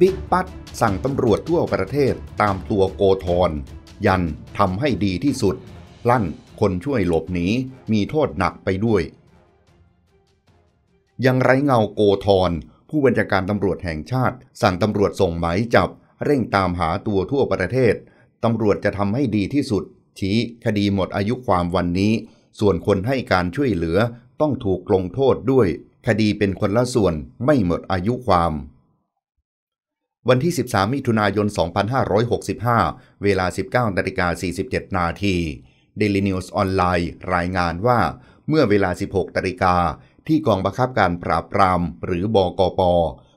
บิ๊กปัดสั่งตำรวจทั่วประเทศตามตัวโกธร ยันทำให้ดีที่สุด ลั่นคนช่วยหลบหนีมีโทษหนักไปด้วย ยังไร้เงาโกธร ผู้บัญชาการตำรวจแห่งชาติ สั่งตำรวจส่งหมายจับเร่งตามหาตัวทั่วประเทศ ตำรวจจะทำให้ดีที่สุด ชี้คดีหมดอายุความวันนี้ ส่วนคนให้การช่วยเหลือต้องถูกลงโทษด้วย คดีเป็นคนละส่วนไม่หมดอายุความวันที่ 13มิถุนายน 2565 เวลา 19นาฬิกา47 นาทีเดลินิวส์ออนไลน์รายงานว่าเมื่อเวลา 16นาฬิกา ที่กองบังคับการปราบปรามหรือบอกป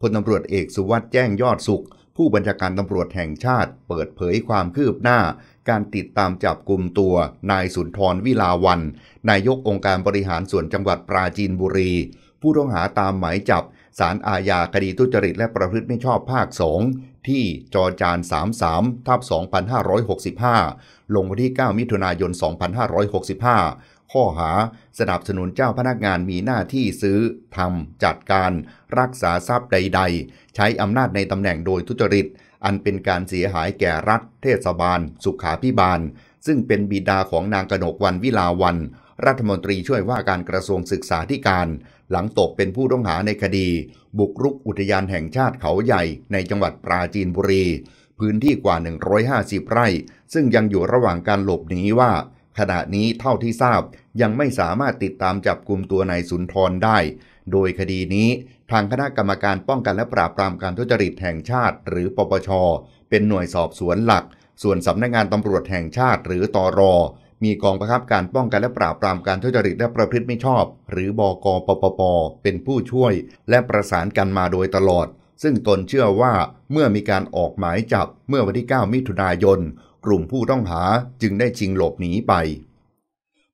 พลตำรวจเอกสุวัสด์แจ้งยอดสุข ผู้บัญชาการตำรวจแห่งชาติ เปิดเผยความคืบหน้า การติดตามจับกลุ่มตัวนายสุนทรวิลาวันนายกองค์การบริหารส่วนจังหวัดปราจีนบุรี ผู้ต้องหาตามหมายจับศาลอาญาคดีทุจริตและประพฤติไม่ชอบภาคสองที่จอจาน33ทับ2565 ลงวันที่ 9 มิถุนายน 2565 ข้อหาสนับสนุนเจ้าพนักงานมีหน้าที่ซื้อทำจัดการ รักษาทรัพย์ใดๆ ใช้อำนาจในตำแหน่งโดยทุจริต อันเป็นการเสียหายแก่รัฐ เทศบาล สุขาพิบาล ซึ่งเป็นบิดาของนางกนกวันวิลาวัน รัฐมนตรีช่วยว่าการกระทรวงศึกษาธิการหลังตกเป็นผู้ต้องหาในคดี บุกรุกอุทยานแห่งชาติเขาใหญ่ในจังหวัดปราจีนบุรี พื้นที่กว่า 150 ไร่ ซึ่งยังอยู่ระหว่างการหลบหนีว่า ขณะนี้เท่าที่ทราบยังไม่สามารถติดตามจับกลุ่มตัวนายสุนทรได้ โดยคดีนี้ ทางคณะกรรมการป้องกันและปราบปรามการทุจริตแห่งชาติหรือปปชเป็นหน่วยสอบสวนหลัก ส่วนสำนักงงานตำรวจแห่งชาติหรือตอรอมีกองประคับการป้องกันและปราบปรามการทุจริตและประพฤติไม่ชอบ หรือบกปปป เป็นผู้ช่วยและประสานกันมาโดยตลอด ซึ่งตนเชื่อว่าเมื่อมีการออกหมายจับ เมื่อวันที่ 9 มิถุนายนกลุ่มผู้ต้องหาจึงได้ชิงหลบหนีไป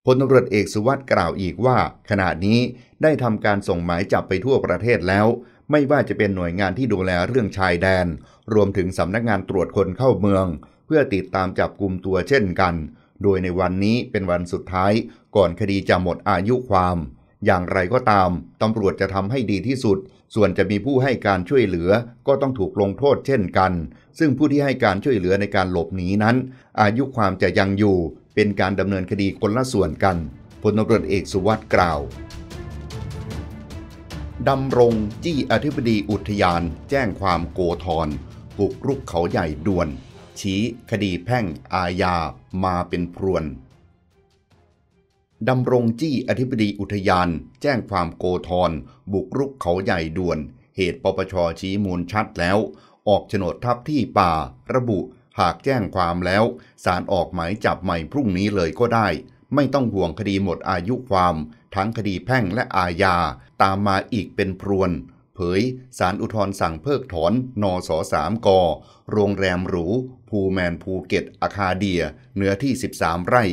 พลตำรวจเอกสุวัสด์กล่าวอีกว่า ขณะนี้ได้ทำการส่งหมายจับไปทั่วประเทศแล้ว ไม่ว่าจะเป็นหน่วยงานที่ดูแลเรื่องชายแดน รวมถึงสำนักงานตรวจคนเข้าเมือง เพื่อติดตามจับกลุ่มตัวเช่นกันโดยในวันนี้เป็นวันสุดท้ายก่อนคดีจะหมดอายุความ อย่างไรก็ตามตำรวจจะทำให้ดีที่สุด ส่วนจะมีผู้ให้การช่วยเหลือ ก็ต้องถูกลงโทษเช่นกัน ซึ่งผู้ที่ให้การช่วยเหลือในการหลบหนีนั้น อายุความจะยังอยู่ เป็นการดำเนินคดีคนละส่วนกันพลตำรวจเอกสุวัสด์กล่าวดำรงจี้อธิบดีอุทยาน แจ้งความโกธรบุกรุกเขาใหญ่ด่วนชี้คดีแพ่งอาญามาเป็นพรวน ดำรงจี้อธิบดีอุทยาน แจ้งความโกธรบุกรุกเขาใหญ่ด่วน เหตุปปชชี้มูลชัดแล้ว ออกโฉนดทับที่ป่าระบุ หากแจ้งความแล้ว สารออกหมายจับใหม่พรุ่งนี้เลยก็ได้ ไม่ต้องห่วงคดีหมดอายุความ ทั้งคดีแพ่งและอาญา ตามมาอีกเป็นพรวน เผย สารอุทธรสั่งเพิกถอนนอสสามกโรงแรมหรูภูแมนภูเก็ต อาคาเดีย เนื้อที่ 13 ไร่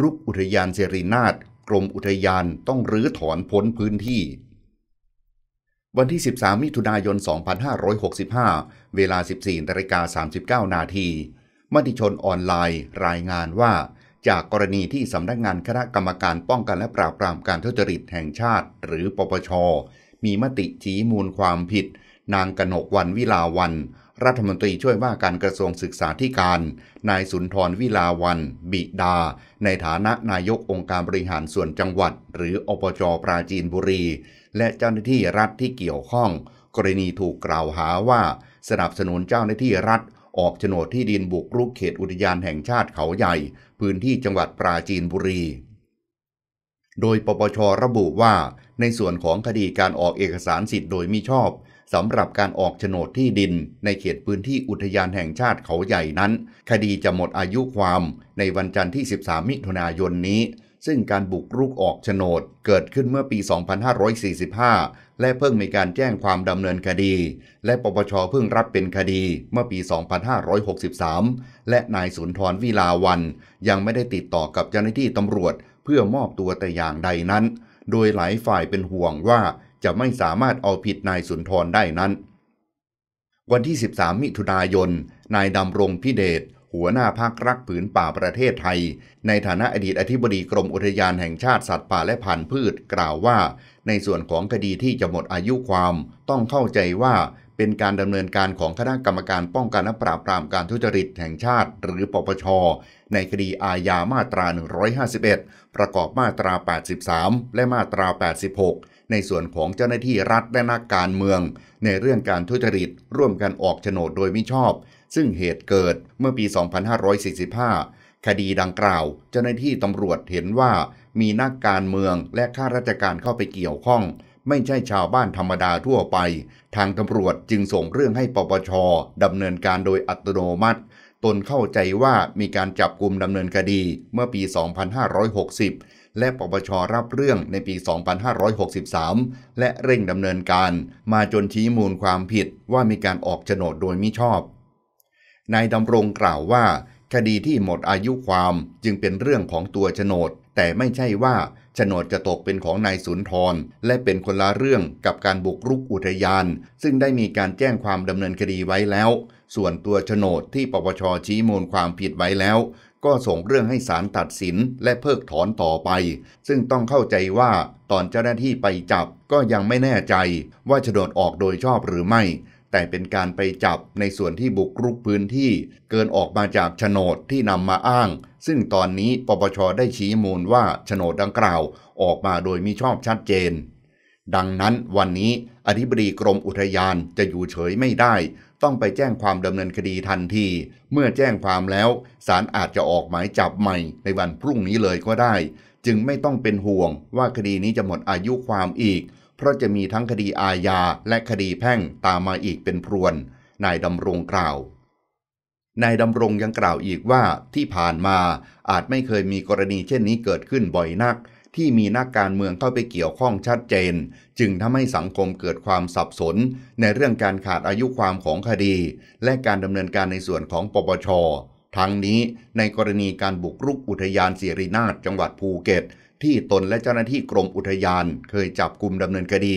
รุกอุทยานเสรีนาฏกรมอุทยานต้องรื้อถอนพ้นพื้นที่ วันที่ 13 มิถุนายน 2565 เวลา 14นาิกา39 นาที มติชนออนไลน์รายงานว่า จากกรณีที่สำนักงานคณะกรรมการป้องกันและปราบปรามการทุจริตแห่งชาติ หรือปปช มีมติ ชี้มูลความผิด นางกนกวันวิลาวันรัฐมนตรีช่วยว่าการกระทรวงศึกษาธิการ นายสุนทรวิลาวัน บิดา ในฐานะนายกองค์การบริหารส่วนจังหวัด หรืออปจปราจีนบุรี และเจ้าหน้าที่รัฐที่เกี่ยวข้อง กรณีถูกกล่าวหาว่าสนับสนุนเจ้าหน้าที่รัฐ ออกโฉนดที่ดินบุกรุกเขตอุทยานแห่งชาติเขาใหญ่ พื้นที่จังหวัดปราจีนบุรี โดยปปชระบุว่า ในส่วนของคดีการออกเอกสารสิทธิ์โดยมิชอบสำหรับการออกโฉนดที่ดินในเขตพื้นที่อุทยานแห่งชาติเขาใหญ่นั้น คดีจะหมดอายุความในวันจันทร์ที่ 13 มิถุนายนนี้ ซึ่งการบุกรุกออกโฉนดเกิดขึ้นเมื่อปี 2545 และเพิ่งมีการแจ้งความดำเนินคดี และปปชเพิ่งรับเป็นคดีเมื่อปี 2563 และนายสุนทรวิลาวัน ยังไม่ได้ติดต่อกับเจ้าหน้าที่ตำรวจเพื่อมอบตัวแต่อย่างใดนั้น โดยหลายฝ่ายเป็นห่วงว่าจะไม่สามารถเอาผิดนายสุนทรได้นั้น วันที่ 13 มิถุนายน นายดำรงพิเดช หัวหน้าภาครักผืนป่าประเทศไทย ในฐานะอดีตอธิบดีกรมอุทยานแห่งชาติสัตว์ป่าและพันธุ์พืชกล่าวว่า ในส่วนของคดีที่จะหมดอายุความ ต้องเข้าใจว่าเป็นการดำเนินการของคณะกรรมการป้องกันและปราบปรามการทุจริตแห่งชาติหรือปปช ในคดีอาญามาตรา 151 ประกอบมาตรา 83 และมาตรา86ในส่วนของเจ้าหน้าที่รัฐและนักการเมือง ในเรื่องการทุจริต ร่วมกันออกโฉนดโดยมิชอบ ซึ่งเหตุเกิดเมื่อปี 2545 คดีดังกล่าวเจ้าหน้าที่ตำรวจเห็นว่ามีนักการเมืองและข้าราชการเข้าไปเกี่ยวข้อง ไม่ใช่ชาวบ้านธรรมดาทั่วไป ทางตำรวจจึงส่งเรื่องให้ปปชดำเนินการโดยอัตโนมัติ ตนเข้าใจว่ามีการจับกลุ่มดำเนินคดีเมื่อปี 2560และปปชรับเรื่องในปี 2563 และเร่งดำเนินการมาจนชี้มูลความผิดว่ามีการออกโฉนดโดยมิชอบ นายดำรงกล่าวว่า คดีที่หมดอายุความจึงเป็นเรื่องของตัวโฉนด แต่ไม่ใช่ว่าโฉนดจะตกเป็นของนายสุนทร และเป็นคนละเรื่องกับการบุกรุกอุทยาน ซึ่งได้มีการแจ้งความดำเนินคดีไว้แล้ว ส่วนตัวโฉนดที่ปปชชี้มูลความผิดไว้แล้วก็ส่งเรื่องให้ศาลตัดสินและเพิกถอนต่อไป ซึ่งต้องเข้าใจว่าตอนเจ้าหน้าที่ไปจับก็ยังไม่แน่ใจว่าโฉนดออกโดยชอบหรือไม่ แต่เป็นการไปจับในส่วนที่บุกรุกพื้นที่เกินออกมาจากโฉนดที่นำมาอ้าง ซึ่งตอนนี้ปปชได้ชี้มูลว่าโฉนดดังกล่าวออกมาโดยมีชอบชัดเจนดังนั้นวันนี้อธิบดีกรมอุทยานจะอยู่เฉยไม่ได้ ต้องไปแจ้งความดำเนินคดีทันที เมื่อแจ้งความแล้วศาลอาจจะออกหมายจับใหม่ในวันพรุ่งนี้เลยก็ได้ จึงไม่ต้องเป็นห่วง ว่าคดีนี้จะหมดอายุความอีก เพราะจะมีทั้งคดีอาญา และคดีแพ่งตามมาอีกเป็นพรวน นายดำรงกล่าวนายดำรงยังกล่าวอีกว่าที่ผ่านมา อาจไม่เคยมีกรณีเช่นนี้เกิดขึ้นบ่อยนักที่มีนักการเมืองเข้าไปเกี่ยวข้องชัดเจน จึงทำให้สังคมเกิดความสับสน ในเรื่องการขาดอายุความของคดี และการดำเนินการในส่วนของปปช ทั้งนี้ในกรณีการบุกรุกอุทยานเสยรินาถจังหวัดภูเก็ต ที่ตนและเจ้าหน้าที่กรมอุทยาน เคยจับกลุ่มดำเนินคดี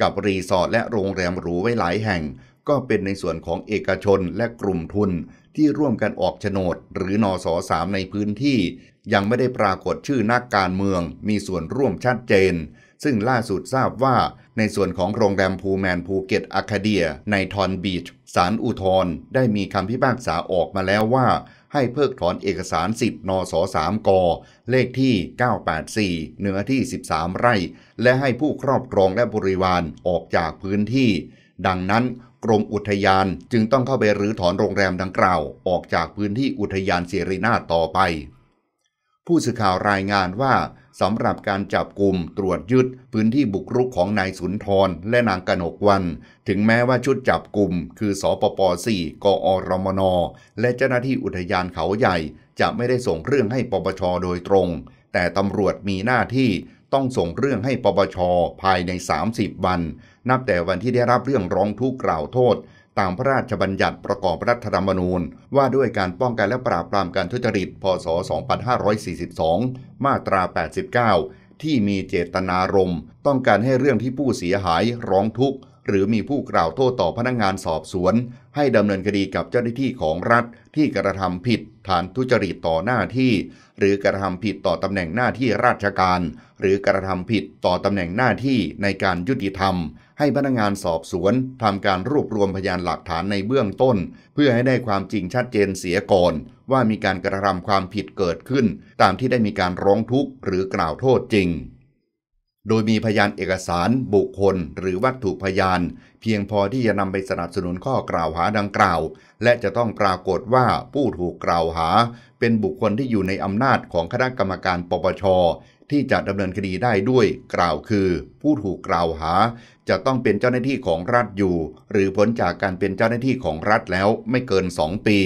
กับรีสอร์ทและโรงแรมหรูไว้หลายแห่ง ก็เป็นในส่วนของเอกชนและกลุ่มทุน ที่ร่วมกันออกโฉนด หรือนอสอสามในพื้นที่ยังไม่ได้ปรากฏชื่อนักการเมืองมีส่วนร่วมชัดเจน ซึ่งล่าสุดทราบว่า ในส่วนของโรงแรมพูแมนภูเก็ตอะคาเดีย ในทอนบีชสารอุทธรได้มีคำพิพากษาออกมาแล้วว่า ให้เพิกถอนเอกสารสิทธิ์นสสามกเลขที่ 984 เนื้อที่ 13 ไร่ และให้ผู้ครอบครองและบริวารออกจากพื้นที่ ดังนั้นกรมอุทยานจึงต้องเข้าไปรื้อถอนโรงแรมดังกล่าวออกจากพื้นที่อุทยานเสรีนาต่อไปผู้สื่อข่าวรายงานว่า สำหรับการจับกลุ่มตรวจยึดพื้นที่บุกรุกของนายสุนทรและนางกนกวัน ถึงแม้ว่าชุดจับกลุ่ม คือสอปป4กอรมน และเจ้าหน้าที่อุทยานเขาใหญ่จะไม่ได้ส่งเรื่องให้ปปชโดยตรง แต่ตำรวจมีหน้าที่ต้องส่งเรื่องให้ปปชภายใน 30 วัน นับแต่วันที่ได้รับเรื่องร้องทุกข์กล่าวโทษตามพระราชบัญญัติประกอบรัฐธรรมนูญว่าด้วยการป้องกันและปราบปรามการทุจริต พศ 2542 มาตรา 89 ที่มีเจตนารมณ์ต้องการให้เรื่องที่ผู้เสียหายร้องทุกข์หรือมีผู้กล่าวโทษต่อพนักงงานสอบสวน ให้ดำเนินคดีกับเจ้าหน้าที่ของรัฐ ที่กระทำผิดฐานทุจริตต่อหน้าที่ หรือกระทำผิดต่อตำแหน่งหน้าที่ราชการ หรือกระทำผิดต่อตำแหน่งหน้าที่ในการยุติธรรม ให้พนักงงานสอบสวนทำการรวบรวมพยานหลักฐานในเบื้องต้น เพื่อให้ได้ความจริงชัดเจนเสียก่อน ว่ามีการกระทำความผิดเกิดขึ้น ตามที่ได้มีการร้องทุกข์หรือกล่าวโทษจริงโดยมีพยานเอกสาร บุคคล หรือวัตถุพยานเพียงพอที่จะนำไปสนับสนุนข้อกล่าวหาดังกล่าว และจะต้องปรากฏว่า ผู้ถูกกล่าวหา เป็นบุคคลที่อยู่ในอำนาจของคณะกรรมการปปชที่จะดำเนินคดีได้ด้วย กล่าวคือ ผู้ถูกกล่าวหา จะต้องเป็นเจ้าหน้าที่ของรัฐอยู่ หรือพ้นจากการเป็นเจ้าหน้าที่ของรัฐแล้วไม่เกิน 2 ปี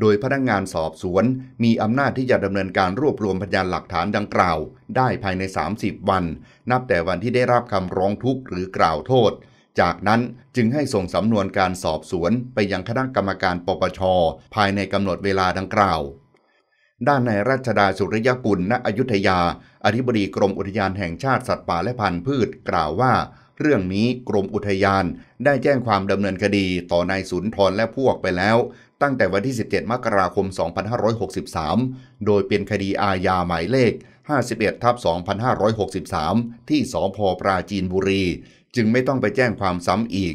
โดยพนักงงานสอบสวน มีอำนาจที่จะดำเนินการรวบรวมพยานหลักฐานดังกล่าวได้ภายใน 30 วัน นับแต่วันที่ได้รับคำร้องทุกข์หรือกล่าวโทษ จากนั้นจึงให้ส่งสำนวนการสอบสวน ไปยังคณะกรรมการปปชภายในกำหนดเวลาดังกล่าวด้านในราชดาสุริยกุลณอยุธยา อธิบดีกรมอุทยานแห่งชาติ สัตว์ป่าและพันธุ์พืช กล่าวว่า เรื่องนี้กรมอุทยานได้แจ้งความดำเนินคดีต่อนายสุนทรและพวกไปแล้ว ตั้งแต่วันที่ 17 มกราคม 2563 โดยเป็นคดีอาญาหมายเลข 51ทับ2563 ที่สพปราจีนบุรี จึงไม่ต้องไปแจ้งความซ้ำอีก